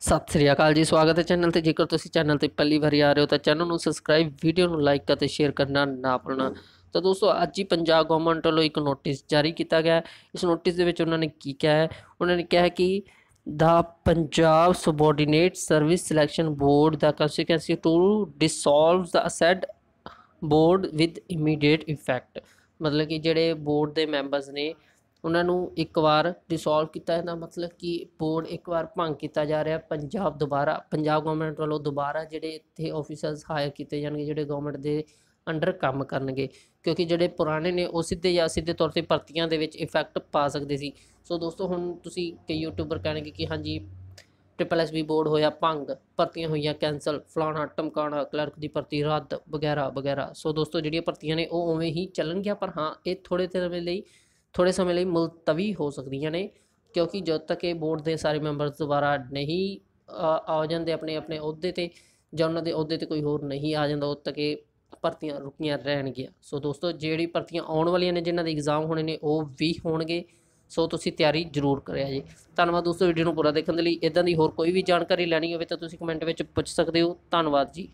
ਸਤਿ ਸ੍ਰੀ ਅਕਾਲ ਜੀ ਸਵਾਗਤ ਹੈ ਚੈਨਲ ਤੇ ਜੇਕਰ ਤੁਸੀਂ ਚੈਨਲ ਤੇ ਪਹਿਲੀ ਵਾਰੀ ਆ ਰਹੇ ਹੋ ਤਾਂ ਚੈਨਲ ਨੂੰ ਸਬਸਕ੍ਰਾਈਬ ਵੀਡੀਓ ਨੂੰ ਲਾਈਕ ਅਤੇ ਸ਼ੇਅਰ ਕਰਨਾ ਨਾ ਭੁੱਲਣਾ ਤਾਂ ਦੋਸਤੋ ਅੱਜ ਹੀ ਪੰਜਾਬ ਗਵਰਨਮੈਂਟ ਵੱਲੋਂ ਇੱਕ ਨੋਟਿਸ ਜਾਰੀ ਕੀਤਾ ਗਿਆ ਇਸ ਨੋਟਿਸ ਦੇ ਵਿੱਚ ਉਹਨਾਂ ਨੇ ਕੀ ਕਿਹਾ ਹੈ ਉਹਨਾਂ ਨੇ ਕਿਹਾ ਕਿ the Punjab subordinate service selection board the consequence to dissolve the aforesaid board with immediate effect ਮਤਲਬ ਕਿ ਜਿਹੜੇ ਬੋਰਡ ਦੇ ਮੈਂਬਰਸ ਨੇ ਉਹਨਾਂ ਨੂੰ ਇੱਕ ਵਾਰ ਡਿਸੋਲਵ ਕੀਤਾ ਜਾਂਦਾ ਮਤਲਬ ਕਿ ਬੋਰਡ ਇੱਕ ਵਾਰ ਭੰਗ ਕੀਤਾ ਜਾ ਰਿਹਾ ਪੰਜਾਬ ਦੁਬਾਰਾ ਪੰਜਾਬ ਗਵਰਨਮੈਂਟ ਵੱਲੋਂ ਦੁਬਾਰਾ ਜਿਹੜੇ ਇੱਥੇ ਆਫੀਸਰਸ ਹਾਇਰ ਕੀਤੇ ਜਾਣਗੇ ਜਿਹੜੇ ਗਵਰਨਮੈਂਟ ਦੇ ਅੰਡਰ ਕੰਮ ਕਰਨਗੇ ਕਿਉਂਕਿ ਜਿਹੜੇ ਪੁਰਾਣੇ ਨੇ ਉਹ ਸਿੱਧੇ ਜਾਂ ਸਿੱਧੇ ਤੌਰ ਤੇ ਭਰਤੀਆਂ ਦੇ ਵਿੱਚ ਇਫੈਕਟ ਪਾ ਸਕਦੇ ਸੀ ਸੋ ਦੋਸਤੋ ਹੁਣ ਤੁਸੀਂ ਕਈ ਯੂਟਿਊਬਰ ਕਹਿਣਗੇ ਕਿ ਹਾਂਜੀ ਟ੍ਰਿਪਲ ਐਸ ਬੋਰਡ ਹੋਇਆ ਭੰਗ ਭਰਤੀਆਂ ਹੋਈਆਂ ਕੈਨਸਲ ਫਲਾਣਾ ਟਮਕਾਣਾ ਕਲਰਕ ਦੀ ਭਰਤੀ ਰੱਦ ਵਗੈਰਾ ਵਗੈਰਾ ਸੋ ਦੋਸਤੋ ਜਿਹੜੀਆਂ ਭਰਤੀਆਂ ਨੇ ਉਹ ਉਵੇਂ ਹੀ ਚੱਲਣਗੀਆਂ ਪਰ ਹਾਂ ਇਹ ਥੋੜੇ ਦਿਨ ਲਈ ਥੋੜੇ ਸਮੇਂ ਲਈ ਮਲਤਵੀ ਹੋ ਸਕਦੀਆਂ ਨੇ ਕਿਉਂਕਿ ਜਦ ਤੱਕ ਇਹ ਬੋਰਡ ਦੇ ਸਾਰੇ ਮੈਂਬਰ ਦੁਬਾਰਾ ਨਹੀਂ ਆ ਜਾਂਦੇ ਆਪਣੇ ਆਪਣੇ ਅਹੁਦੇ ਤੇ ਜਾਂ ਉਹਨਾਂ ਦੇ ਅਹੁਦੇ ਤੇ ਕੋਈ ਹੋਰ ਨਹੀਂ ਆ ਜਾਂਦਾ ਉਦ ਤੱਕ ਇਹ ਭਰਤੀਆਂ ਰੁਕੀਆਂ ਰਹਿਣਗੀਆਂ ਸੋ ਦੋਸਤੋ ਜਿਹੜੀ ਭਰਤੀਆਂ ਆਉਣ ਵਾਲੀਆਂ ਨੇ ਜਿਨ੍ਹਾਂ ਦੇ ਐਗਜ਼ਾਮ ਹੋਣੇ ਨੇ ਉਹ ਵੀ ਹੋਣਗੇ ਸੋ ਤੁਸੀਂ ਤਿਆਰੀ ਜ਼ਰੂਰ ਕਰਿਆ ਜੀ ਧੰਨਵਾਦ ਦੋਸਤੋ ਵੀਡੀਓ ਨੂੰ ਪੂਰਾ ਦੇਖਣ ਦੇ ਲਈ ਇਦਾਂ ਦੀ ਹੋਰ ਕੋਈ ਵੀ ਜਾਣਕਾਰੀ ਲੈਣੀ ਹੋਵੇ ਤਾਂ ਤੁਸੀਂ ਕਮੈਂਟ ਵਿੱਚ ਪੁੱਛ ਸਕਦੇ ਹੋ ਧੰਨਵਾਦ ਜੀ